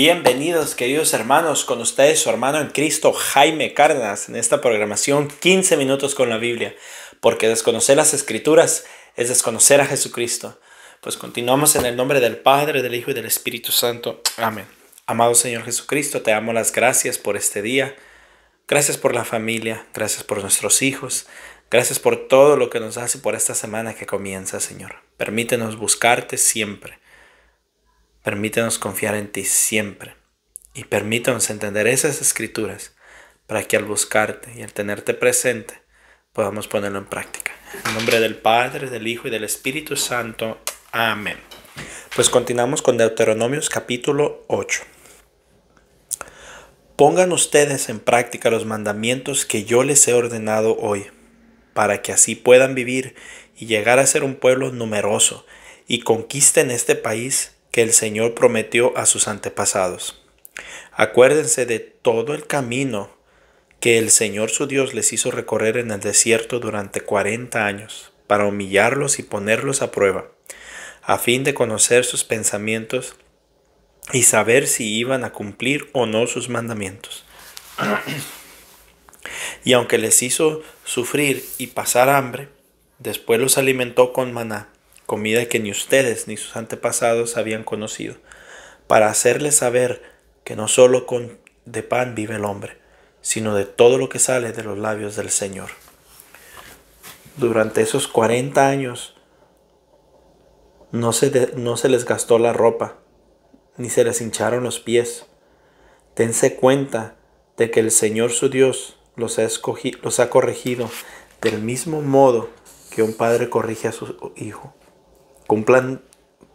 Bienvenidos queridos hermanos, con ustedes su hermano en Cristo Jaime Cárdenas en esta programación 15 minutos con la Biblia, porque desconocer las escrituras es desconocer a Jesucristo. Pues continuamos en el nombre del Padre, del Hijo y del Espíritu Santo. Amén. Amado Señor Jesucristo, te damos las gracias por este día. Gracias por la familia, gracias por nuestros hijos, gracias por todo lo que nos hace por esta semana que comienza, Señor. Permítenos buscarte siempre Permítenos confiar en ti siempre y permítanos entender esas escrituras para que al buscarte y al tenerte presente podamos ponerlo en práctica. En nombre del Padre, del Hijo y del Espíritu Santo. Amén. Pues continuamos con Deuteronomios capítulo 8. Pongan ustedes en práctica los mandamientos que yo les he ordenado hoy, para que así puedan vivir y llegar a ser un pueblo numeroso y conquisten este país el Señor prometió a sus antepasados. Acuérdense de todo el camino que el Señor su Dios les hizo recorrer en el desierto durante 40 años para humillarlos y ponerlos a prueba, a fin de conocer sus pensamientos y saber si iban a cumplir o no sus mandamientos. y aunque les hizo sufrir y pasar hambre, después los alimentó con maná comida que ni ustedes ni sus antepasados habían conocido, para hacerles saber que no solo con, de pan vive el hombre, sino de todo lo que sale de los labios del Señor. Durante esos 40 años no se, no se les gastó la ropa, ni se les hincharon los pies. Dense cuenta de que el Señor su Dios los los ha corregido del mismo modo que un padre corrige a su hijo. Cumplan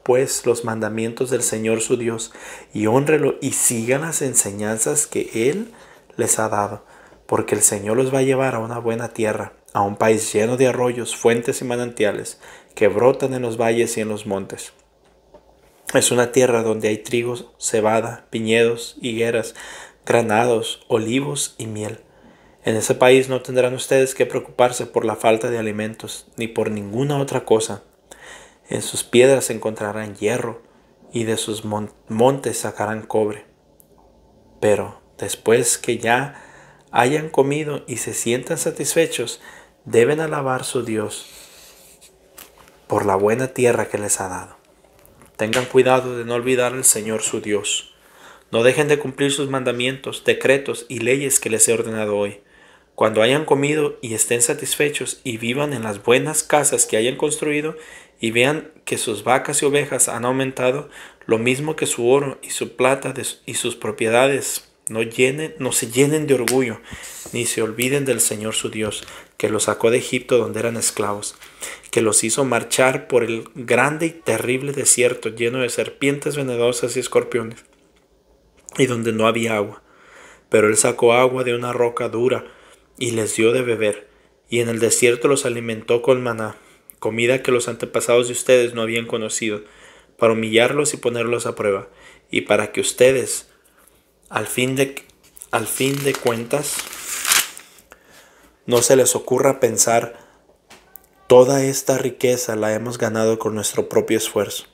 pues los mandamientos del Señor su Dios y honrelo y sigan las enseñanzas que Él les ha dado, porque el Señor los va a llevar a una buena tierra, a un país lleno de arroyos, fuentes y manantiales que brotan en los valles y en los montes. Es una tierra donde hay trigo, cebada, viñedos, higueras, granados, olivos y miel. En ese país no tendrán ustedes que preocuparse por la falta de alimentos ni por ninguna otra cosa en sus piedras encontrarán hierro y de sus montes sacarán cobre. Pero después que ya hayan comido y se sientan satisfechos, deben alabar su Dios por la buena tierra que les ha dado. Tengan cuidado de no olvidar al Señor su Dios. No dejen de cumplir sus mandamientos, decretos y leyes que les he ordenado hoy. Cuando hayan comido y estén satisfechos y vivan en las buenas casas que hayan construido y vean que sus vacas y ovejas han aumentado, lo mismo que su oro y su plata y sus propiedades. No, llenen, no se llenen de orgullo, ni se olviden del Señor su Dios, que los sacó de Egipto donde eran esclavos, que los hizo marchar por el grande y terrible desierto lleno de serpientes venenosas y escorpiones, y donde no había agua. Pero él sacó agua de una roca dura y les dio de beber, y en el desierto los alimentó con maná comida que los antepasados de ustedes no habían conocido, para humillarlos y ponerlos a prueba, y para que ustedes, al fin de, al fin de cuentas, no se les ocurra pensar, toda esta riqueza la hemos ganado con nuestro propio esfuerzo.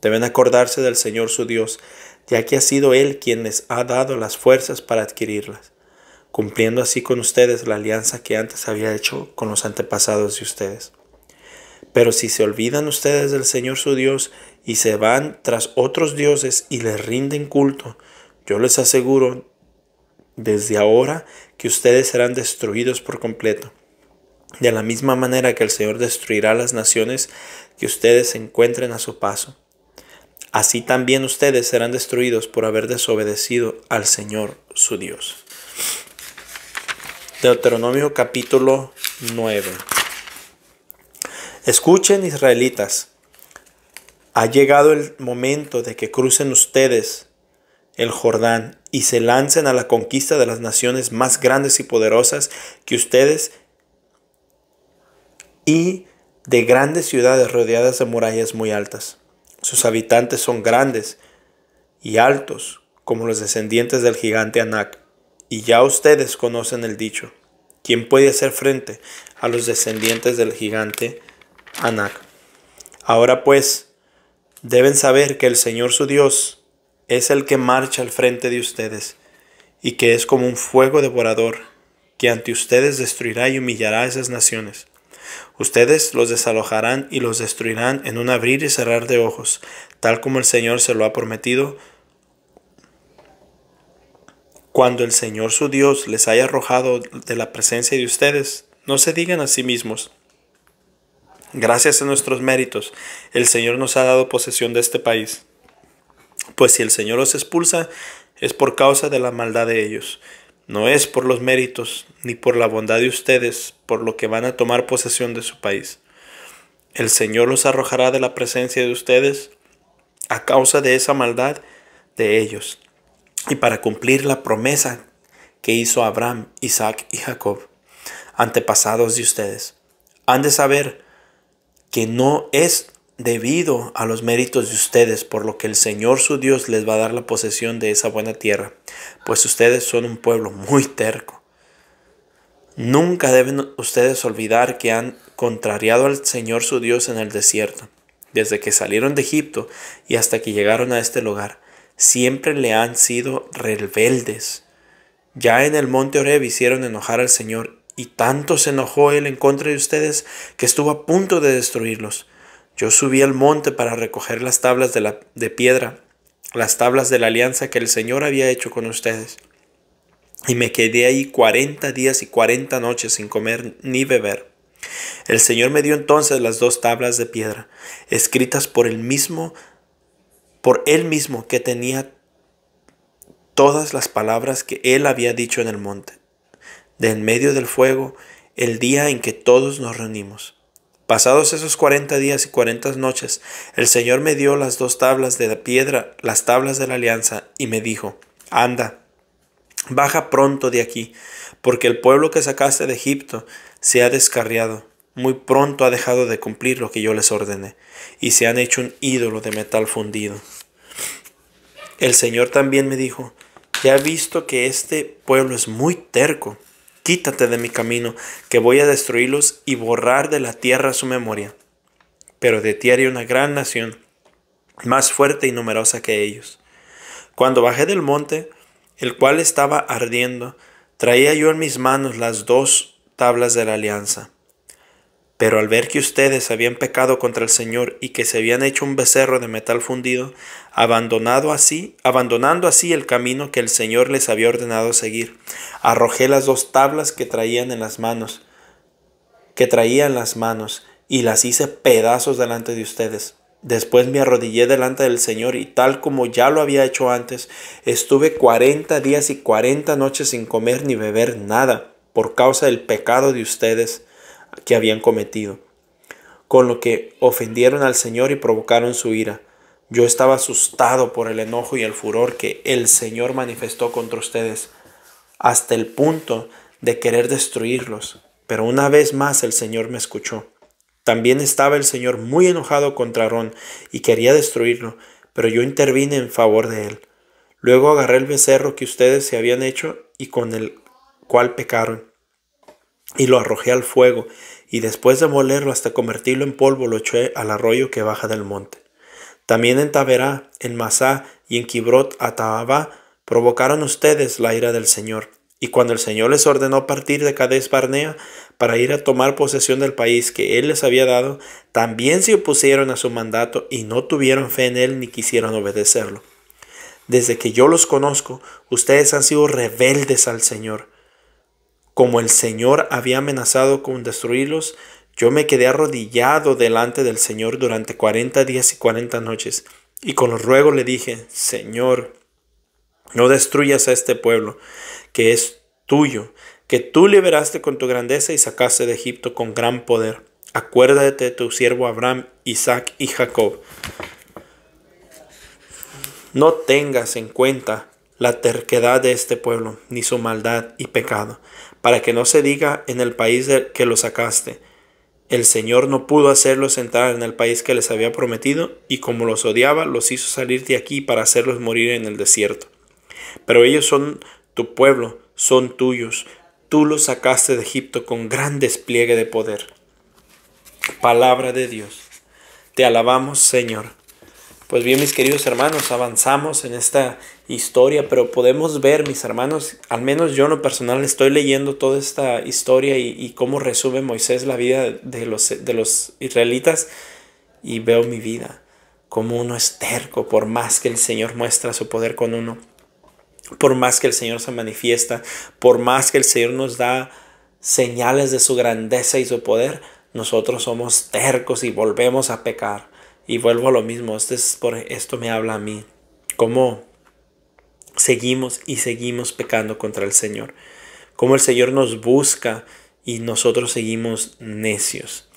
Deben acordarse del Señor su Dios, ya que ha sido Él quien les ha dado las fuerzas para adquirirlas, cumpliendo así con ustedes la alianza que antes había hecho con los antepasados de ustedes. Pero si se olvidan ustedes del Señor su Dios y se van tras otros dioses y les rinden culto, yo les aseguro desde ahora que ustedes serán destruidos por completo. De la misma manera que el Señor destruirá las naciones que ustedes encuentren a su paso. Así también ustedes serán destruidos por haber desobedecido al Señor su Dios. Deuteronomio capítulo 9. Escuchen israelitas, ha llegado el momento de que crucen ustedes el Jordán y se lancen a la conquista de las naciones más grandes y poderosas que ustedes y de grandes ciudades rodeadas de murallas muy altas. Sus habitantes son grandes y altos como los descendientes del gigante Anak. Y ya ustedes conocen el dicho, ¿quién puede hacer frente a los descendientes del gigante Ahora pues, deben saber que el Señor su Dios es el que marcha al frente de ustedes, y que es como un fuego devorador, que ante ustedes destruirá y humillará a esas naciones. Ustedes los desalojarán y los destruirán en un abrir y cerrar de ojos, tal como el Señor se lo ha prometido, cuando el Señor su Dios les haya arrojado de la presencia de ustedes, no se digan a sí mismos, Gracias a nuestros méritos, el Señor nos ha dado posesión de este país. Pues si el Señor los expulsa, es por causa de la maldad de ellos. No es por los méritos ni por la bondad de ustedes por lo que van a tomar posesión de su país. El Señor los arrojará de la presencia de ustedes a causa de esa maldad de ellos y para cumplir la promesa que hizo Abraham, Isaac y Jacob, antepasados de ustedes. Han de saber que no es debido a los méritos de ustedes, por lo que el Señor su Dios les va a dar la posesión de esa buena tierra, pues ustedes son un pueblo muy terco. Nunca deben ustedes olvidar que han contrariado al Señor su Dios en el desierto, desde que salieron de Egipto y hasta que llegaron a este lugar. Siempre le han sido rebeldes. Ya en el monte Oreb hicieron enojar al Señor y tanto se enojó él en contra de ustedes que estuvo a punto de destruirlos. Yo subí al monte para recoger las tablas de, la, de piedra, las tablas de la alianza que el Señor había hecho con ustedes. Y me quedé ahí cuarenta días y cuarenta noches sin comer ni beber. El Señor me dio entonces las dos tablas de piedra, escritas por el mismo, por él mismo que tenía todas las palabras que él había dicho en el monte de en medio del fuego, el día en que todos nos reunimos. Pasados esos cuarenta días y cuarenta noches, el Señor me dio las dos tablas de la piedra, las tablas de la alianza, y me dijo, Anda, baja pronto de aquí, porque el pueblo que sacaste de Egipto se ha descarriado, muy pronto ha dejado de cumplir lo que yo les ordené, y se han hecho un ídolo de metal fundido. El Señor también me dijo, Ya he visto que este pueblo es muy terco, Quítate de mi camino, que voy a destruirlos y borrar de la tierra su memoria. Pero de ti haré una gran nación, más fuerte y numerosa que ellos. Cuando bajé del monte, el cual estaba ardiendo, traía yo en mis manos las dos tablas de la alianza. Pero al ver que ustedes habían pecado contra el Señor y que se habían hecho un becerro de metal fundido, abandonado así, abandonando así el camino que el Señor les había ordenado seguir, arrojé las dos tablas que traían en las manos, que traían las manos, y las hice pedazos delante de ustedes. Después me arrodillé delante del Señor y tal como ya lo había hecho antes, estuve cuarenta días y cuarenta noches sin comer ni beber nada por causa del pecado de ustedes que habían cometido, con lo que ofendieron al Señor y provocaron su ira. Yo estaba asustado por el enojo y el furor que el Señor manifestó contra ustedes, hasta el punto de querer destruirlos. Pero una vez más el Señor me escuchó. También estaba el Señor muy enojado contra Aarón y quería destruirlo, pero yo intervine en favor de él. Luego agarré el becerro que ustedes se habían hecho y con el cual pecaron y lo arrojé al fuego, y después de molerlo hasta convertirlo en polvo lo eché al arroyo que baja del monte. También en Taberá, en Masá y en Kibrot Taaba, provocaron ustedes la ira del Señor. Y cuando el Señor les ordenó partir de Cades Barnea para ir a tomar posesión del país que Él les había dado, también se opusieron a su mandato y no tuvieron fe en Él ni quisieron obedecerlo. Desde que yo los conozco, ustedes han sido rebeldes al Señor como el Señor había amenazado con destruirlos, yo me quedé arrodillado delante del Señor durante cuarenta días y cuarenta noches, y con los ruegos le dije, Señor, no destruyas a este pueblo, que es tuyo, que tú liberaste con tu grandeza y sacaste de Egipto con gran poder. Acuérdate de tu siervo Abraham, Isaac y Jacob. No tengas en cuenta la terquedad de este pueblo, ni su maldad y pecado, para que no se diga en el país que lo sacaste. El Señor no pudo hacerlos entrar en el país que les había prometido, y como los odiaba, los hizo salir de aquí para hacerlos morir en el desierto. Pero ellos son tu pueblo, son tuyos. Tú los sacaste de Egipto con gran despliegue de poder. Palabra de Dios. Te alabamos, Señor. Pues bien, mis queridos hermanos, avanzamos en esta historia, pero podemos ver, mis hermanos, al menos yo en lo personal estoy leyendo toda esta historia y, cómo resume Moisés la vida de los, de los israelitas y veo mi vida, como uno es terco, por más que el Señor muestra su poder con uno, por más que el Señor se manifiesta, por más que el Señor nos da señales de su grandeza y su poder, nosotros somos tercos y volvemos a pecar. Y vuelvo a lo mismo, esto, es por, esto me habla a mí. ¿Cómo seguimos y seguimos pecando contra el Señor. Como el Señor nos busca y nosotros seguimos necios.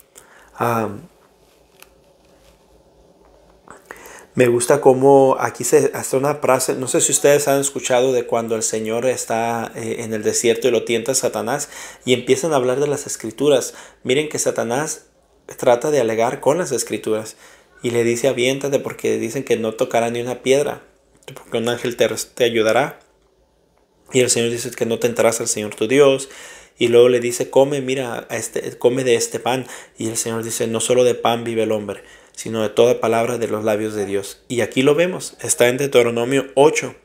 me gusta cómo aquí se hace una frase, no sé si ustedes han escuchado de cuando el Señor está eh, en el desierto y lo tienta Satanás y empiezan a hablar de las escrituras. Miren que Satanás trata de alegar con las escrituras y le dice aviéntate porque dicen que no tocará ni una piedra porque un ángel te, ayudará. Y el Señor dice que no tentarás al Señor tu Dios. Y luego le dice, come, mira, a este, come de este pan. Y el Señor dice, no solo de pan vive el hombre, sino de toda palabra de los labios de Dios. Y aquí lo vemos, está en Deuteronomio 8.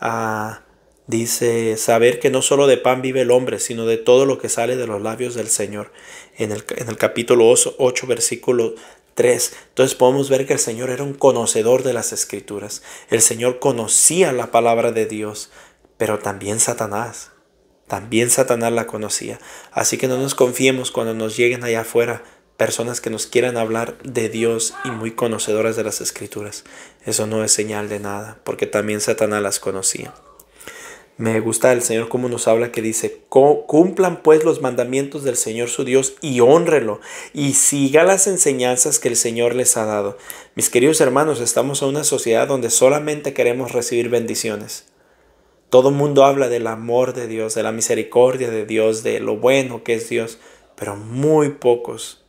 Ah, dice, saber que no solo de pan vive el hombre, sino de todo lo que sale de los labios del Señor. En el, en el capítulo 8, versículo 3. Entonces podemos ver que el Señor era un conocedor de las escrituras. El Señor conocía la palabra de Dios, pero también Satanás. También Satanás la conocía. Así que no nos confiemos cuando nos lleguen allá afuera personas que nos quieran hablar de Dios y muy conocedoras de las escrituras. Eso no es señal de nada, porque también Satanás las conocía. Me gusta el Señor como nos habla que dice, cumplan pues los mandamientos del Señor su Dios y honrelo y siga las enseñanzas que el Señor les ha dado. Mis queridos hermanos, estamos en una sociedad donde solamente queremos recibir bendiciones. Todo mundo habla del amor de Dios, de la misericordia de Dios, de lo bueno que es Dios, pero muy pocos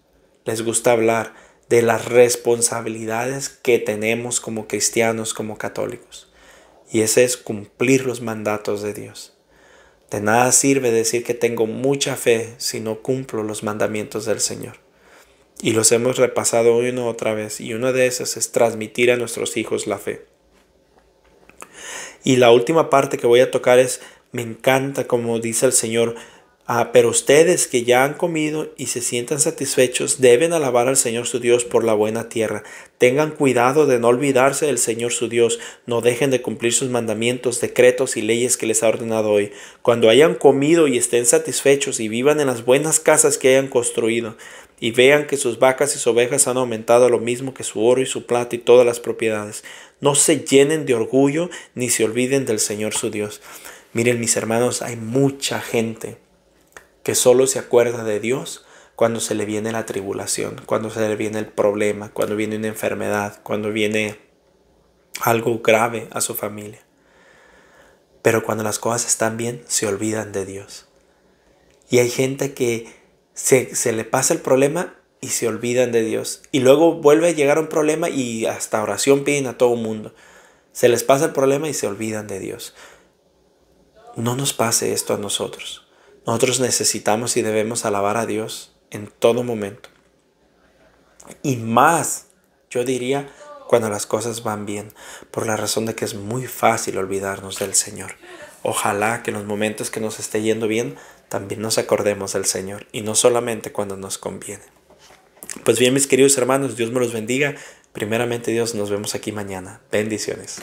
les gusta hablar de las responsabilidades que tenemos como cristianos, como católicos. Y ese es cumplir los mandatos de Dios. De nada sirve decir que tengo mucha fe si no cumplo los mandamientos del Señor. Y los hemos repasado una otra vez, y una de esas es transmitir a nuestros hijos la fe. Y la última parte que voy a tocar es, me encanta como dice el Señor, Ah, pero ustedes que ya han comido y se sientan satisfechos deben alabar al Señor su Dios por la buena tierra. Tengan cuidado de no olvidarse del Señor su Dios. No dejen de cumplir sus mandamientos, decretos y leyes que les ha ordenado hoy. Cuando hayan comido y estén satisfechos y vivan en las buenas casas que hayan construido y vean que sus vacas y sus ovejas han aumentado lo mismo que su oro y su plata y todas las propiedades. No se llenen de orgullo ni se olviden del Señor su Dios. Miren mis hermanos, hay mucha gente que solo se acuerda de Dios cuando se le viene la tribulación, cuando se le viene el problema, cuando viene una enfermedad, cuando viene algo grave a su familia. Pero cuando las cosas están bien, se olvidan de Dios. Y hay gente que se, le pasa el problema y se olvidan de Dios. Y luego vuelve a llegar un problema y hasta oración piden a todo el mundo. Se les pasa el problema y se olvidan de Dios. No nos pase esto a nosotros. Nosotros necesitamos y debemos alabar a Dios en todo momento. Y más, yo diría, cuando las cosas van bien, por la razón de que es muy fácil olvidarnos del Señor. Ojalá que en los momentos que nos esté yendo bien, también nos acordemos del Señor y no solamente cuando nos conviene. Pues bien, mis queridos hermanos, Dios me los bendiga. Primeramente Dios, nos vemos aquí mañana. Bendiciones.